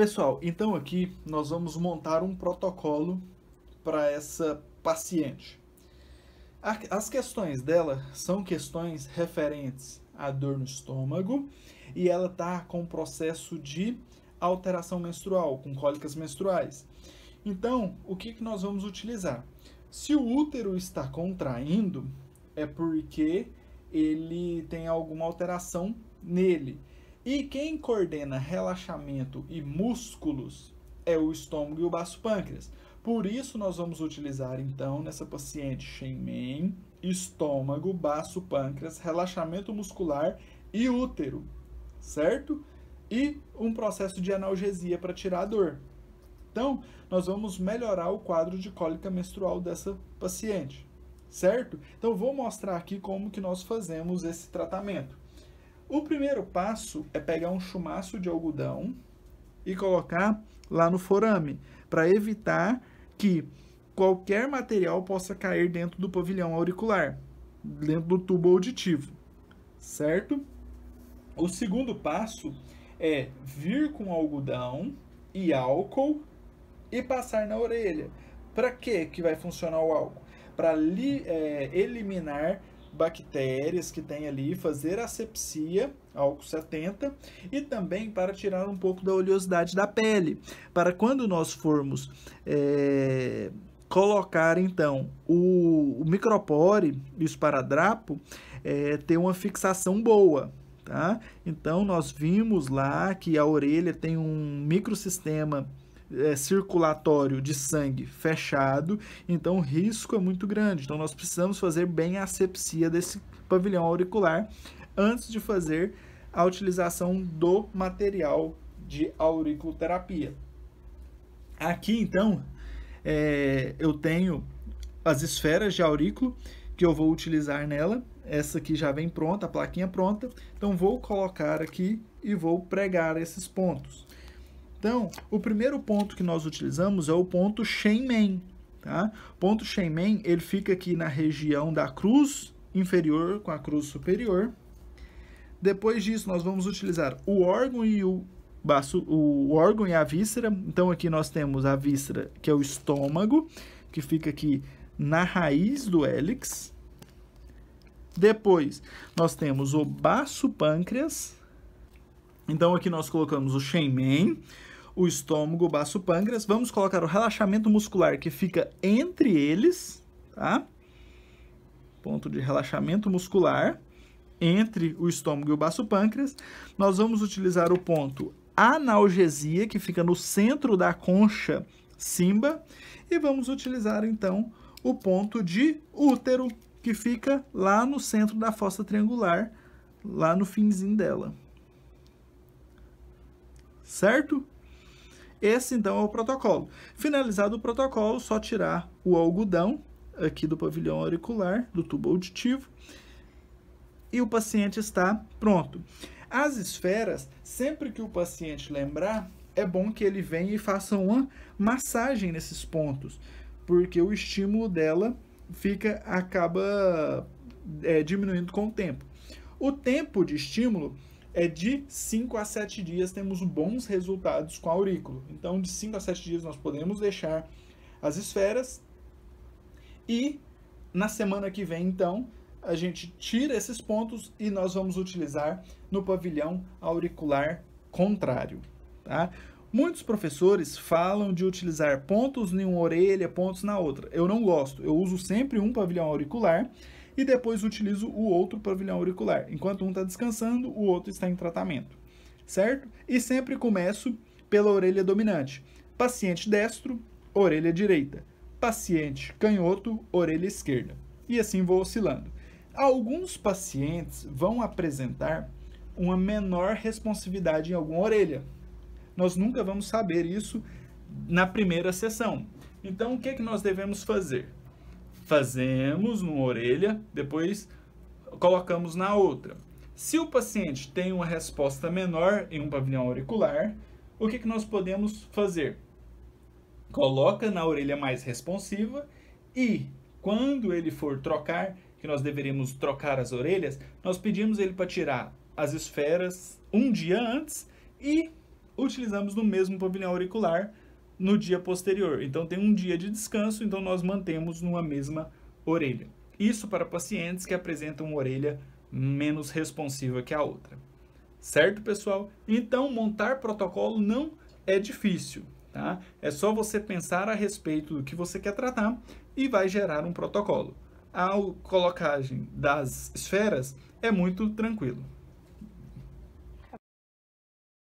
Pessoal, então aqui nós vamos montar um protocolo para essa paciente. As questões dela são questões referentes à dor no estômago e ela está com processo de alteração menstrual, com cólicas menstruais. Então, o que, que nós vamos utilizar? Se o útero está contraindo, é porque ele tem alguma alteração nele. E quem coordena relaxamento e músculos é o estômago e o baço pâncreas. Por isso, nós vamos utilizar, então, nessa paciente Shenmen, estômago, baço, pâncreas, relaxamento muscular e útero, certo? E um processo de analgesia para tirar a dor. Então, nós vamos melhorar o quadro de cólica menstrual dessa paciente, certo? Então, vou mostrar aqui como que nós fazemos esse tratamento. O primeiro passo é pegar um chumaço de algodão e colocar lá no forame, para evitar que qualquer material possa cair dentro do pavilhão auricular, dentro do tubo auditivo, certo? O segundo passo é vir com algodão e álcool e passar na orelha. Para que que vai funcionar o álcool? Para é, eh, eliminar bactérias que tem ali, fazer asepsia, álcool 70, e também para tirar um pouco da oleosidade da pele. Para quando nós formos é, colocar, então, o, o micropore e o esparadrapo, é, ter uma fixação boa, Tá? Então, nós vimos lá que a orelha tem um microsistema é, circulatório de sangue fechado, então o risco é muito grande. Então nós precisamos fazer bem a asepsia desse pavilhão auricular antes de fazer a utilização do material de auriculoterapia. Aqui então é, eu tenho as esferas de aurículo que eu vou utilizar nela. Essa aqui já vem pronta, a plaquinha pronta. Então vou colocar aqui e vou pregar esses pontos. Então, o primeiro ponto que nós utilizamos é o ponto Shenmen. Tá? Ponto Shenmen, ele fica aqui na região da cruz inferior com a cruz superior. Depois disso, nós vamos utilizar o órgão e o baço, o órgão e a víscera. Então, aqui nós temos a víscera, que é o estômago, que fica aqui na raiz do hélix. Depois, nós temos o baço pâncreas. Então, aqui nós colocamos o Shenmen, o estômago, o baço, o pâncreas. Vamos colocar o relaxamento muscular que fica entre eles, tá? Ponto de relaxamento muscular entre o estômago e o baço pâncreas. Nós vamos utilizar o ponto analgesia, que fica no centro da concha simba, e vamos utilizar então o ponto de útero, que fica lá no centro da fossa triangular, lá no finzinho dela. Certo? Esse então é o protocolo. Finalizado o protocolo, só tirar o algodão aqui do pavilhão auricular, do tubo auditivo, e o paciente está pronto. As esferas, sempre que o paciente lembrar, é bom que ele venha e faça uma massagem nesses pontos, porque o estímulo dela fica acaba é, diminuindo com o tempo. O tempo de estímulo é de 5 a 7 dias temos bons resultados com aurículo. Então, de 5 a 7 dias nós podemos deixar as esferas e na semana que vem, então, a gente tira esses pontos e nós vamos utilizar no pavilhão auricular contrário, tá? Muitos professores falam de utilizar pontos em uma orelha, pontos na outra. Eu não gosto. Eu uso sempre um pavilhão auricular e depois utilizo o outro pavilhão auricular. Enquanto um está descansando, o outro está em tratamento, certo? E sempre começo pela orelha dominante. Paciente destro, orelha direita. Paciente canhoto, orelha esquerda. E assim vou oscilando. Alguns pacientes vão apresentar uma menor responsividade em alguma orelha. Nós nunca vamos saber isso na primeira sessão. Então, o que, é que nós devemos fazer? fazemos numa orelha, depois colocamos na outra. Se o paciente tem uma resposta menor em um pavilhão auricular, o que, que nós podemos fazer? Coloca na orelha mais responsiva e, quando ele for trocar, que nós deveríamos trocar as orelhas, nós pedimos ele para tirar as esferas um dia antes e utilizamos no mesmo pavilhão auricular no dia posterior. Então tem um dia de descanso, então nós mantemos numa mesma orelha. Isso para pacientes que apresentam uma orelha menos responsiva que a outra. Certo, pessoal? Então montar protocolo não é difícil, tá? É só você pensar a respeito do que você quer tratar e vai gerar um protocolo. A colocagem das esferas é muito tranquilo.